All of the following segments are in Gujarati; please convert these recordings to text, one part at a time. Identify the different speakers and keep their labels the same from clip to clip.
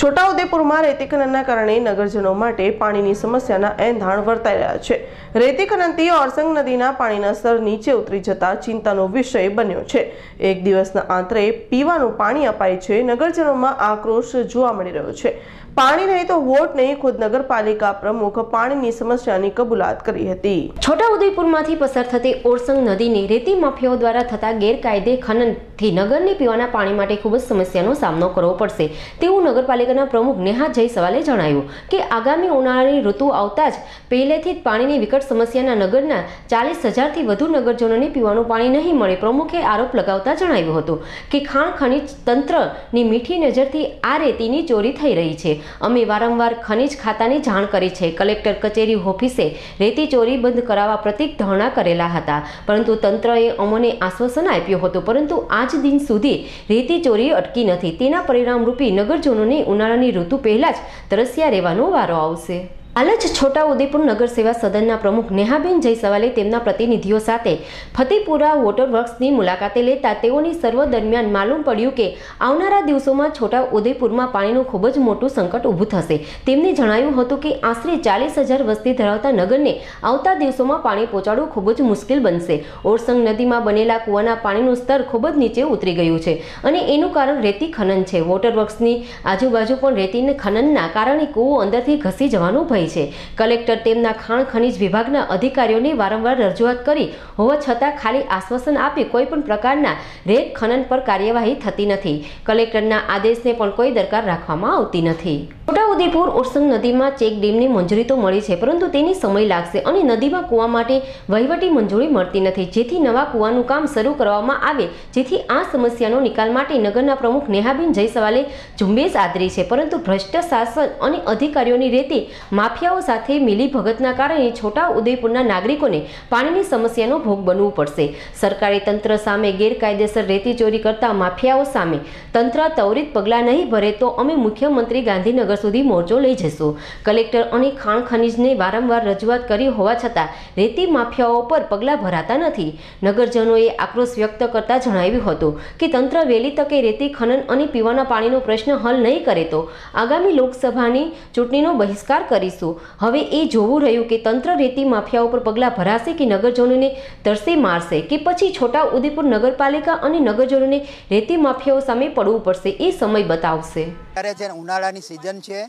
Speaker 1: છોટાઉદેપુરમાં રેતી ખનનના કારણે નગરજનો માટે પાણીની સમસ્યાના એંધાણ વર્તાઈ રહ્યા છે રેતી ખનનથી ઓરસંગ નદીના પાણીના સ્તર નીચે ઉતરી જતા ચિંતાનો વિષય બન્યો છે એક દિવસના આંતરે પીવાનું પાણી અપાય છે નગરજનોમાં આક્રોશ જોવા મળી રહ્યો છે પાણી નહીં તો વોટ નહીં ખુદ નગરપાલિકા પ્રમુખ પાણીની સમસ્યાની કબૂલાત
Speaker 2: કરી હતી છોટાઉદેપુરમાંથી પસાર થતી ઓરસંગ નદીની રેતી માફિયાઓ દ્વારા થતા ગેરકાયદે ખનનથી નગરને પીવાના પાણી માટે ખૂબ જ સમસ્યાનો સામનો કરવો પડશે તેવું નગરપાલિકા નગરના પ્રમુખ નેહા જયસવાલે જણાવ્યું કે આગામી ઉનાળાની ઋતુ આવતા જ પહેલેથી જ પાણીની વિકટ સમસ્યાના નગરના ચાલીસ હજારથી વધુ નગરજનોને પીવાનું પાણી નહીં મળે પ્રમુખે આરોપ લગાવતા જણાવ્યું હતું કે ખાણ ખનિજ તંત્રની મીઠી નજરથી આ રેતીની ચોરી થઈ રહી છે અમે વારંવાર ખનિજ ખાતાની જાણ કરી છે કલેક્ટર કચેરી ઓફિસે રેતી ચોરી બંધ કરાવવા પ્રતિક ધરણા કરેલા હતા પરંતુ તંત્રએ અમોને આશ્વાસન આપ્યું હતું પરંતુ આજ દિન સુધી રેતી ચોરી અટકી નથી તેના પરિણામરૂપી નગરજનોની ઉનાળાની ઋતુ પહેલાં જ તરસ્યા રહેવાનો વારો આવશે હાલ જ છોટાઉદેપુર નગર સેવા સદનના પ્રમુખ નેહાબેન જયસવાલે તેમના પ્રતિનિધિઓ સાથે ફતેપુરા વોટરવર્ક્સની મુલાકાતે લેતા તેઓની સર્વ દરમિયાન માલુમ પડ્યું કે આવનારા દિવસોમાં છોટા છોટાઉદેપુરમાં પાણીનું ખૂબ જ મોટું સંકટ ઊભું થશે તેમને જણાવ્યું હતું કે આશરે ચાલીસ હજાર વસ્તી ધરાવતા નગરને આવતા દિવસોમાં પાણી પહોંચાડવું ખૂબ જ મુશ્કેલ બનશે ઓરસંગ નદીમાં બનેલા કૂવાના પાણીનું સ્તર ખૂબ જ નીચે ઉતરી ગયું છે અને એનું કારણ રેતી ખનન છે વોટરવર્ક્સની આજુબાજુ પણ રેતીને ખનનના કારણે કૂવો અંદરથી ઘસી જવાનું ભય કરી છે કલેક્ટર તેમના ખાણ ખનીજ વિભાગના અધિકારીઓની વારંવાર રજૂઆત કરી હોવા છતાં ખાલી આશ્વાસન આપી કોઈપણ પ્રકારના રેત ખનન પર કાર્યવાહી થતી નથી કલેક્ટરના આદેશને પણ કોઈ દરકાર રાખવામાં આવતી નથી છોટાઉદેપુર ઉરસંગ નદીમાં ચેક ડેમની મંજૂરી તો મળી છે પરંતુ તેની સમય લાગશે અને નદીમાં કૂવા માટે વહીવટી મંજૂરી મળતી નથી જેથી નવા કૂવાનું કામ શરૂ કરવામાં આવે જેથી આ સમસ્યાનો નિકાલ માટે નગરના પ્રમુખ નેહાબેન જયસવાલે ઝુંબેશ આદરી છે પરંતુ ભ્રષ્ટ શાસન અને અધિકારીઓની રેતી માફિયાઓ સાથે મિલીભગતના કારણે છોટાઉદેપુરના નાગરિકોને પાણીની સમસ્યાનો ભોગ બનવું પડશે સરકારે તંત્ર સામે ગેરકાયદેસર રેતી ચોરી કરતા માફિયાઓ સામે તંત્ર ત્વરિત પગલાં નહીં ભરે તો અમે મુખ્યમંત્રી ગાંધીનગર તંત્ર સુધી મોરચો લઈ જશું કલેક્ટર અને ખાણ ખનીજને વારંવાર રજૂઆત કરી હોવા છતાં રેતી માફિયાઓ પર પગલાં ભરાતા નથી નગરજનોએ આક્રોશ વ્યક્ત કરતા જણાવ્યું હતું કે તંત્ર વહેલી તકે રેતી ખનન અને પીવાના પાણીનો પ્રશ્ન હલ નહીં કરે તો આગામી લોકસભાની ચૂંટણીનો બહિષ્કાર કરીશું હવે એ જોવું રહ્યું કે તંત્ર રેતી માફિયાઓ પર પગલાં ભરાશે કે નગરજનોને તરસી મારશે કે પછી છોટા ઉદેપુર નગરપાલિકા અને નગરજનોને રેતી માફિયાઓ સામે પડવું પડશે એ સમય બતાવશે
Speaker 3: અત્યારે જે ઉનાળાની સિઝન એ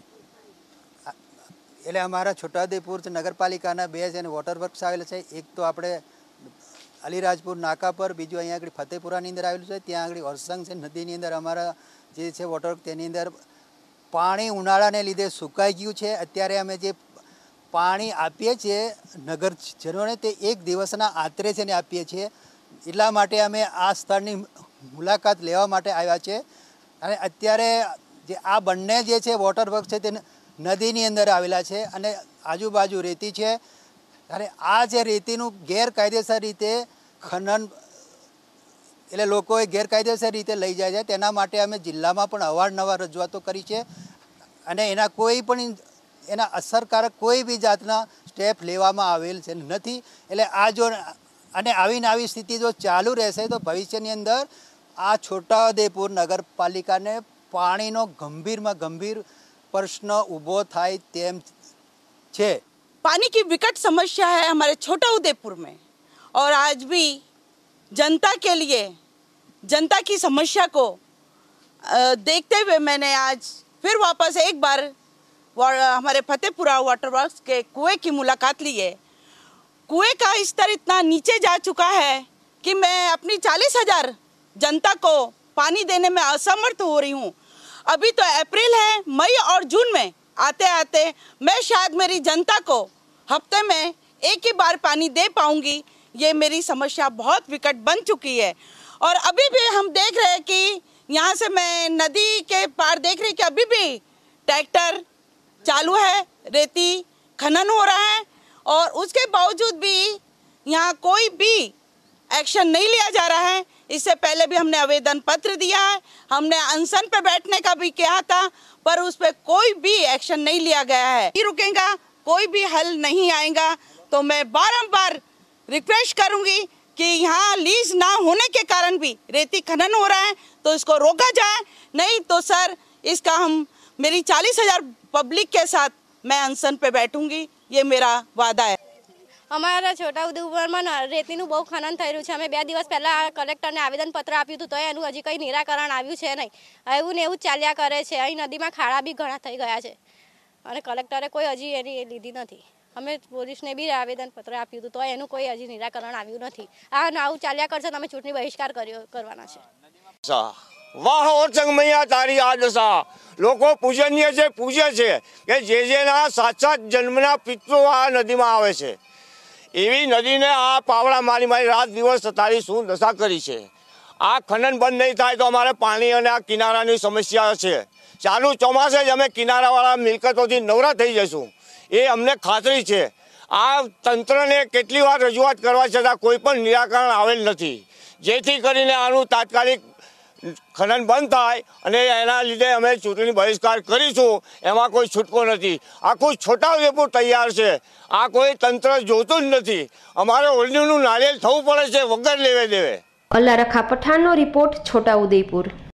Speaker 3: એટલે અમારું છોટા દેપુરત નગરપાલિકાના બેઝ અને વોટર વર્ક્સ આવેલ છે એક તો આપણે અલીરાજપુર નાકા પર બીજું અહીં આગળ ફતેપુરા ની અંદર આવેલ છે ત્યાં આગળ ઓરસંગ છે નદી ની અંદર અમારું જે છે વોટર ટેની અંદર પાણી ઉણાળા ને લીધે સુકાઈ ગયું છે અત્યારે અમે જે પાણી આપીએ છે નગર જરૂર ને તે એક દિવસના આતરે છે ને આપીએ છે એટલા માટે અમે આ સ્તરની મુલાકાત લેવા માટે આવ્યા છે અને અત્યારે જે આ બંને જે છે વોટર છે તે નદીની અંદર આવેલા છે અને આજુબાજુ રેતી છે અને આ જે રેતીનું ગેરકાયદેસર રીતે ખનન એટલે લોકોએ ગેરકાયદેસર રીતે લઈ જાય છે તેના માટે અમે જિલ્લામાં પણ અવારનવાર રજૂઆતો કરી છે અને એના કોઈ પણ એના અસરકારક કોઈ બી જાતના સ્ટેપ લેવામાં આવેલ છે નથી એટલે આ જો અને આવીને આવી સ્થિતિ જો ચાલુ રહેશે તો ભવિષ્યની અંદર આ છોટાઉદેપુર નગરપાલિકાને पानी नो गंभीर में गंभीर प्रश्न उभो थाय तेम छे
Speaker 1: पानी की विकट समस्या है हमारे छोटा उदयपुर में और आज भी जनता के लिए जनता की समस्या को देखते हुए मैंने आज फिर वापस एक बार हमारे फतेहपुरा वाटर वर्क्स के कुएं की मुलाकात ली है कुएं का स्तर इतना नीचे जा चुका है कि मैं अपनी चालीस हजार जनता को पानी देने में असमर्थ हो रही हूँ अभी तो अप्रैल है मई और जून में आते आते मैं शायद मेरी जनता को हफ्ते में एक ही बार पानी दे पाऊंगी ये मेरी समस्या बहुत विकट बन चुकी है और अभी भी हम देख रहे हैं कि यहाँ से मैं नदी के पार देख रही कि अभी भी ट्रैक्टर चालू है रेती खनन हो रहा है और उसके बावजूद भी यहाँ कोई भी एक्शन नहीं लिया जा रहा है इससे पहले भी हमने आवेदन पत्र दिया है हमने अनशन पे बैठने का भी किया था पर उस पर कोई भी एक्शन नहीं लिया गया है नहीं रुकेगा कोई भी हल नहीं आएगा तो मैं बारंबार रिक्वेस्ट करूंगी कि यहाँ लीज ना होने के कारण भी रेती खनन हो रहा है तो इसको रोका जाए नहीं तो सर इसका हम मेरी चालीस हजार पब्लिक के साथ मैं अनशन पे बैठूंगी ये मेरा वादा है
Speaker 2: અમારા છોટાઉદેપુરમાં રેતીનું બહુ ખનન થઈ છે અમે બે દિવસ પહેલાં કલેક્ટરને આવેદનપત્ર આપ્યું હતું તો એનું હજી કંઈ નિરાકરણ આવ્યું છે નહીં એવું ને એવું ચાલ્યા કરે છે અહીં નદીમાં ખાડા બી ઘણા થઈ ગયા છે અને કલેક્ટરે કોઈ હજી એની લીધી નથી અમે પોલીસને બી આવેદનપત્ર આપ્યું હતું તો એનું કોઈ હજી નિરાકરણ આવ્યું નથી આ આવું ચાલ્યા કરશે તમે ચૂંટણી બહિષ્કાર કર્યો કરવાના
Speaker 4: છે વાહ ઓ ચંગમૈયા તારી આ દશા લોકો પૂજનીય છે પૂજે છે કે જે જેના સાચા જન્મના પિત્રો આ નદીમાં આવે છે એવી નદીને આ પાવડા મારી મારી રાત દિવસ તારી શું દશા કરી છે આ ખનન બંધ નહીં થાય તો અમારે પાણી અને આ કિનારાની સમસ્યા છે ચાલુ ચોમાસે જ અમે કિનારાવાળા મિલકતોથી નવરા થઈ જઈશું એ અમને ખાતરી છે આ તંત્રને કેટલી વાર રજૂઆત કરવા છતાં કોઈ પણ નિરાકરણ આવેલ નથી જેથી કરીને આનું તાત્કાલિક ખનન બંધ થાય અને એના લીધે અમે ચૂંટણી બહિષ્કાર કરીશું એમાં કોઈ છૂટકો નથી આખું છોટાઉદેપુર તૈયાર છે આ કોઈ તંત્ર જોતું જ નથી અમારે ઓલનીનું નારિયેલ થવું પડે છે વગર લેવે દેવે અલ્લારખા પઠાણનો
Speaker 2: રિપોર્ટ છોટાઉદેપુર